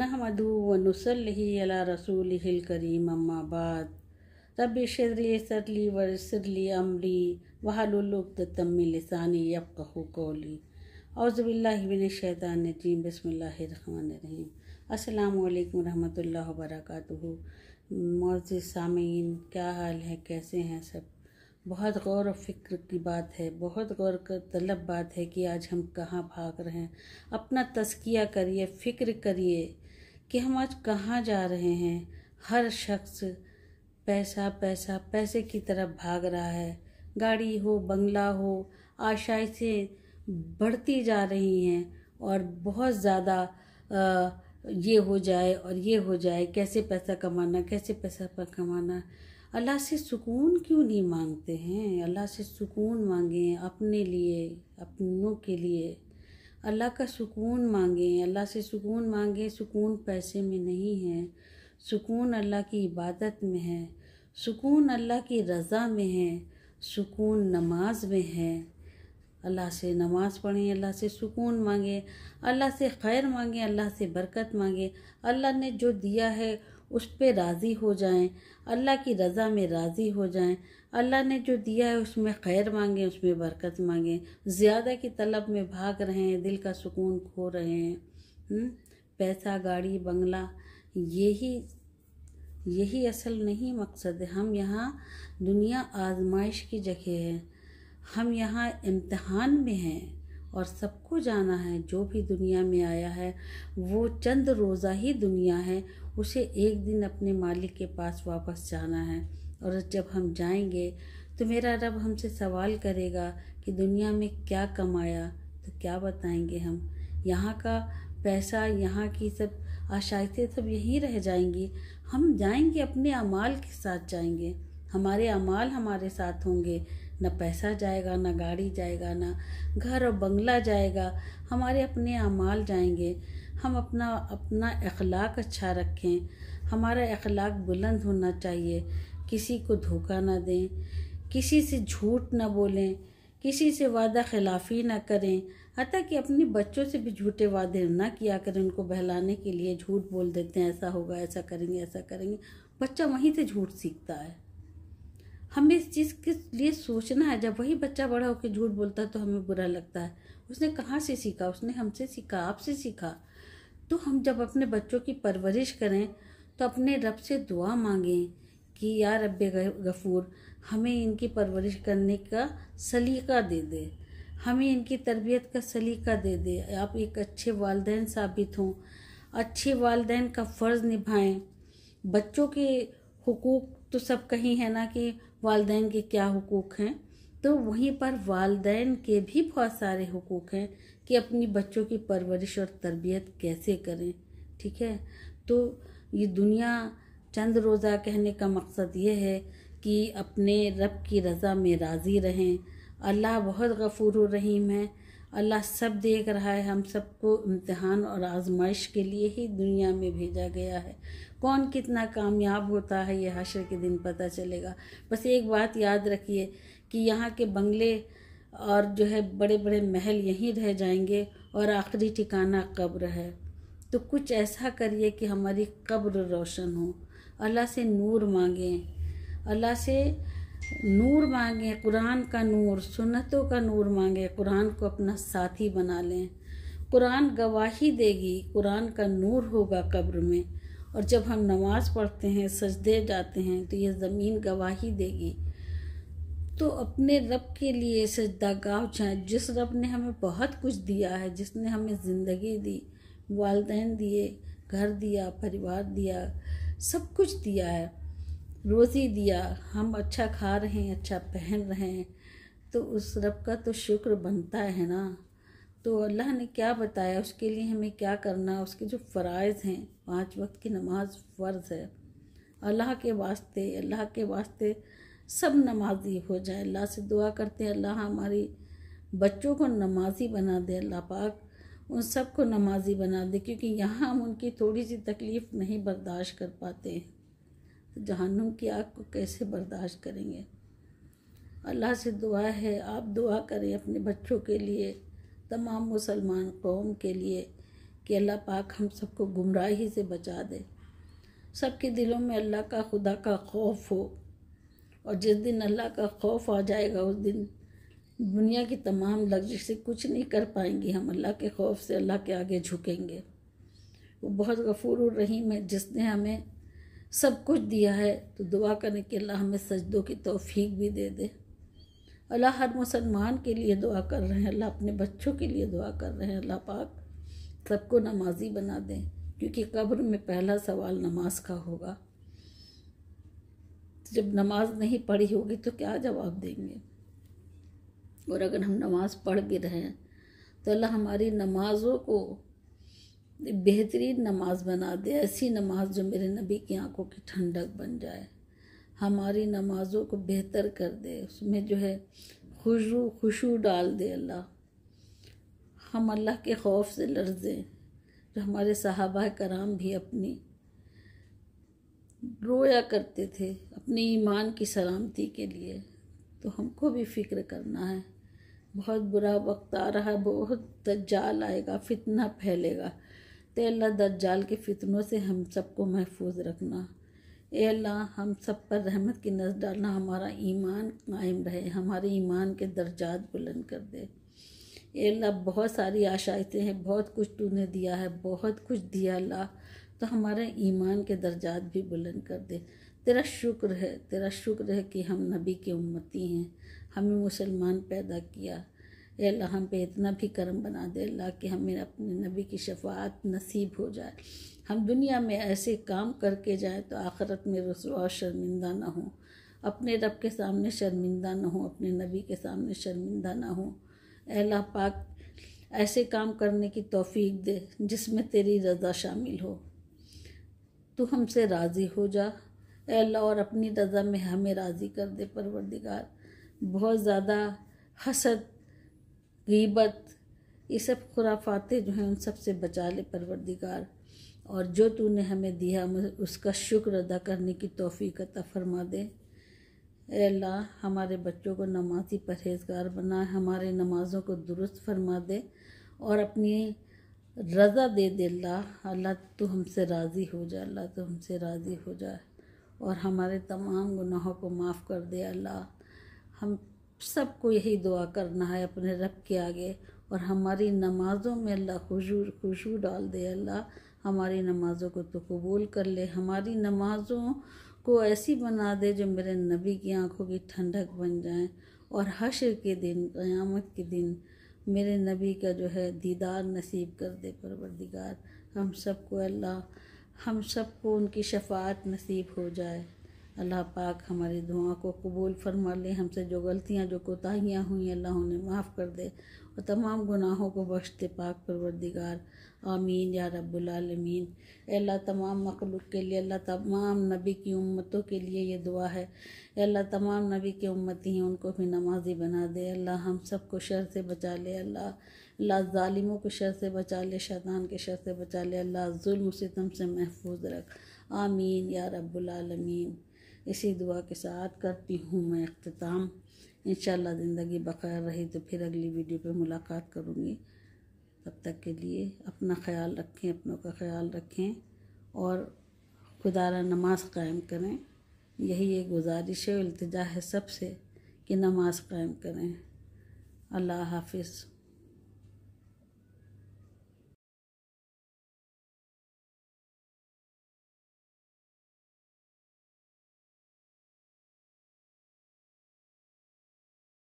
नहमदू व नसलही अला रसूल करीम अम्माबाद रब शरली सरली वसरली अमरी वहालुल्तम लसानी यफ़ू कोली औज़बिल्लाशैतानजीम बसमीम अल्लाम वरहमल वर्क मोज़ सामीन क्या हाल है कैसे हैं सब बहुत गौर और फिक्र की बात है बहुत गौर कर तलब बात है कि आज हम कहाँ भाग रहे हैं अपना तस्किया करिए फ़िक्र करिए कि हम आज कहाँ जा रहे हैं हर शख्स पैसा पैसा पैसे की तरफ भाग रहा है गाड़ी हो बंगला हो आशाएं से बढ़ती जा रही हैं और बहुत ज़्यादा ये हो जाए और ये हो जाए कैसे पैसा कमाना कैसे पैसा पर कमाना अल्लाह से सुकून क्यों नहीं मांगते हैं अल्लाह से सुकून मांगें अपने लिए अपनों के लिए अल्लाह का सुकून मांगें अल्लाह से सुकून मांगें सुकून पैसे में नहीं है सुकून अल्लाह की इबादत में है सुकून अल्लाह की रज़ा में है सुकून नमाज में है अल्लाह से नमाज़ पढ़ें अल्लाह से सुकून मांगे अल्लाह से खैर मांगे अल्लाह से बरकत मांगे अल्लाह ने जो दिया है उस पर राज़ी हो जाएं अल्लाह की रज़ा में राज़ी हो जाएं अल्लाह ने जो दिया है उसमें खैर मांगे उसमें बरकत मांगें ज़्यादा की तलब में भाग रहे हैं दिल का सुकून खो रहे हैं हम्म? पैसा गाड़ी बंगला यही यही असल नहीं मकसद है हम यहाँ दुनिया आजमाइश की जगह है हम यहाँ इम्तहान में हैं और सबको जाना है जो भी दुनिया में आया है वो चंद रोज़ा ही दुनिया है उसे एक दिन अपने मालिक के पास वापस जाना है और जब हम जाएंगे तो मेरा रब हमसे सवाल करेगा कि दुनिया में क्या कमाया तो क्या बताएंगे हम यहाँ का पैसा यहाँ की सब आशाइतें सब यहीं रह जाएंगी हम जाएंगे अपने अमाल के साथ जाएंगे हमारे अमाल हमारे साथ होंगे ना पैसा जाएगा ना गाड़ी जाएगा ना घर और बंगला जाएगा हमारे अपने अमाल जाएंगे हम अपना अपना अखलाक अच्छा रखें हमारा अखलाक बुलंद होना चाहिए किसी को धोखा ना दें किसी से झूठ ना बोलें किसी से वादा खिलाफी ना करें हत्या कि अपने बच्चों से भी झूठे वादे ना किया करें उनको बहलाने के लिए झूठ बोल देते हैं ऐसा होगा ऐसा करेंगे ऐसा करेंगे बच्चा वहीं से झूठ सीखता है हमें इस चीज़ के लिए सोचना है जब वही बच्चा बड़ा होकर झूठ बोलता है तो हमें बुरा लगता है उसने कहाँ से सीखा उसने हमसे सीखा आपसे सीखा तो हम जब अपने बच्चों की परवरिश करें तो अपने रब से दुआ मांगें कि या रब गफूर हमें इनकी परवरिश करने का सलीका दे दे हमें इनकी तरबियत का सलीका दे दे आप एक अच्छे वालदेन साबित हों अच्छे वालदेन का फ़र्ज़ निभाएं बच्चों के हकूक़ तो सब कहीं है ना कि वालदेन के क्या हकूक़ हैं तो वहीं पर वालदेन के भी बहुत सारे हकूक़ हैं कि अपनी बच्चों की परवरिश और तरबियत कैसे करें ठीक है तो ये दुनिया चंद रोज़ा कहने का मकसद ये है कि अपने रब की रज़ा में राज़ी रहें अल्लाह बहुत गफूर रहीम है अल्लाह सब देख रहा है हम सबको इम्तहान और आजमाइश के लिए ही दुनिया में भेजा गया है कौन कितना कामयाब होता है ये हशर के दिन पता चलेगा बस एक बात याद रखिए कि यहाँ के बंगले और जो है बड़े बड़े महल यहीं रह जाएंगे और आखिरी ठिकाना कब्र है तो कुछ ऐसा करिए कि हमारी कब्र रोशन हो अल्लाह से नूर मांगें अल्लाह से नूर मांगें कुरान का नूर सुन्नतों का नूर मांगें कुरान को अपना साथी बना लें कुरान गवाही देगी कुरान का नूर होगा कब्र में और जब हम नमाज़ पढ़ते हैं सजदे जाते हैं तो ये ज़मीन गवाही देगी तो अपने रब के लिए सजदा गाह जाएँ जिस रब ने हमें बहुत कुछ दिया है जिसने हमें ज़िंदगी दी वालदेन दिए घर दिया परिवार दिया सब कुछ दिया है रोज़ी दिया हम अच्छा खा रहे हैं अच्छा पहन रहे हैं तो उस रब का तो शुक्र बनता है ना तो अल्लाह ने क्या बताया उसके लिए हमें क्या करना उसके जो फ़रज़ हैं पांच वक्त की नमाज फ़र्ज़ है अल्लाह के वास्ते अल्लाह के वास्ते सब नमाजी हो जाए अल्लाह से दुआ करते हैं अल्लाह हमारी बच्चों को नमाजी बना दे अल्लाह पाक उन सबको नमाजी बना दे क्योंकि यहाँ हम उनकी थोड़ी सी तकलीफ़ नहीं बर्दाश्त कर पाते तो जहनुम की आग को कैसे बर्दाश्त करेंगे अल्लाह से दुआ है आप दुआ करें अपने बच्चों के लिए तमाम मुसलमान कौम के लिए कि अल्लाह पाक हम सबको गुमराही से बचा दे सबके दिलों में अल्लाह का खुदा का खौफ हो और जिस दिन अल्लाह का खौफ आ जाएगा उस दिन दुनिया की तमाम लग्जरी से कुछ नहीं कर पाएंगे हम अल्लाह के खौफ से अल्लाह के आगे झुकेंगे वो बहुत गफूर और रहीम है जिसने हमें सब कुछ दिया है तो दुआ करें कि अल्लाह हमें सजदों की तोफ़ीक भी दे दे अल्लाह हर मुसलमान के लिए दुआ कर रहे हैं अल्लाह अपने बच्चों के लिए दुआ कर रहे हैं अल्लाह पाक सबको नमाजी बना दें क्योंकि कब्र में पहला सवाल नमाज का होगा जब नमाज नहीं पढ़ी होगी तो क्या जवाब देंगे और अगर हम नमाज़ पढ़ भी रहें तो अल्लाह हमारी नमाज़ों को बेहतरीन नमाज बना दे ऐसी नमाज जो मेरे नबी की आंखों की ठंडक बन जाए हमारी नमाज़ों को बेहतर कर दे उसमें जो है खुशू खुशू डाल दे अल्लाह हम अल्लाह के खौफ से दें जो हमारे सहाबा कराम भी अपनी रोया करते थे अपने ईमान की सलामती के लिए तो हमको भी फ़िक्र करना है बहुत बुरा वक्त आ रहा है बहुत दज्जाल आएगा फितना फैलेगा तो अल्लाह दज्जाल के फितनों से हम सबको महफूज रखना ए अल्लाह हम सब पर रहमत की नज़र डालना हमारा ईमान कायम रहे हमारे ईमान के दर्जात बुलंद कर दे ए अल्लाह बहुत सारी आशाइतें हैं बहुत कुछ तूने दिया है बहुत कुछ दिया अल्लाह तो हमारे ईमान के दर्जात भी बुलंद कर दे तेरा शुक्र है तेरा शुक्र है कि हम नबी के उम्मती हैं हमें मुसलमान पैदा किया ए अल्लाह हम पे इतना भी करम बना दे अल्लाह कि हमें अपने नबी की शफात नसीब हो जाए हम दुनिया में ऐसे काम करके जाएं तो आखरत में रसुआ शर्मिंदा ना हो अपने रब के सामने शर्मिंदा ना हो अपने नबी के सामने शर्मिंदा ना हो अल्लाह पाक ऐसे काम करने की तोफ़ी दे जिसमें तेरी रज़ा शामिल हो तो हमसे राज़ी हो जा अल्लाह और अपनी रज़ा में हमें राज़ी कर दे परवरदिगार बहुत ज़्यादा हसद गीबत ये सब खुराफातें जो हैं उन सब से बचा ले परवरदिगार और जो तूने हमें दिया उसका शुक्र अदा करने की तोफ़ी अता फरमा दे अल्लाह हमारे बच्चों को नमाजी परहेजगार बना हमारे नमाज़ों को दुरुस्त फरमा दे और अपनी रज़ा दे दे अल्लाह अल्लाह तो हमसे राज़ी हो जा अल्लाह तो हमसे राज़ी हो जा और हमारे तमाम गुनाहों को माफ़ कर दे अल्लाह हम सबको यही दुआ करना है अपने रब के आगे और हमारी नमाज़ों में अल्लाह खुशू खुशू डाल दे अल्लाह हमारी नमाज़ों को तो कबूल कर ले हमारी नमाज़ों को ऐसी बना दे जो मेरे नबी की आँखों की ठंडक बन जाए और हशर के दिन क़यामत के दिन मेरे नबी का जो है दीदार नसीब कर दे परवरदिगार हम सबको अल्लाह हम सबको उनकी शफात नसीब हो जाए अल्लाह पाक हमारी दुआ को कबूल फरमा ले हमसे जो गलतियाँ जो कोताहियाँ हुई अल्लाह उन्हें माफ़ कर दे और तमाम गुनाहों को बख्शते पाक परवरदिगार आमीन या रब्बुलमीन अल्लाह तमाम मखलूक के लिए अल्लाह तमाम नबी की उम्मतों के लिए ये दुआ है अल्लाह तमाम नबी के उम्मती हैं उनको भी नमाजी बना दे अल्लाह हम सब को शर से बचा ले अल्लाह अल्लाह ालिमों को शर से बचा ले शैतान के शर से बचा ले अल्लाह जुल्म सितम से महफूज रख आमीन या रब्बुलमीन इसी दुआ के साथ करती हूँ मैं अख्ताम इन ज़िंदगी बकर रही तो फिर अगली वीडियो पे मुलाकात करूँगी तब तक के लिए अपना ख्याल रखें अपनों का ख्याल रखें और खुदा नमाज कायम करें यही एक गुजारिश है अल्तजा है सबसे कि नमाज कायम करें अल्लाह हाफिज़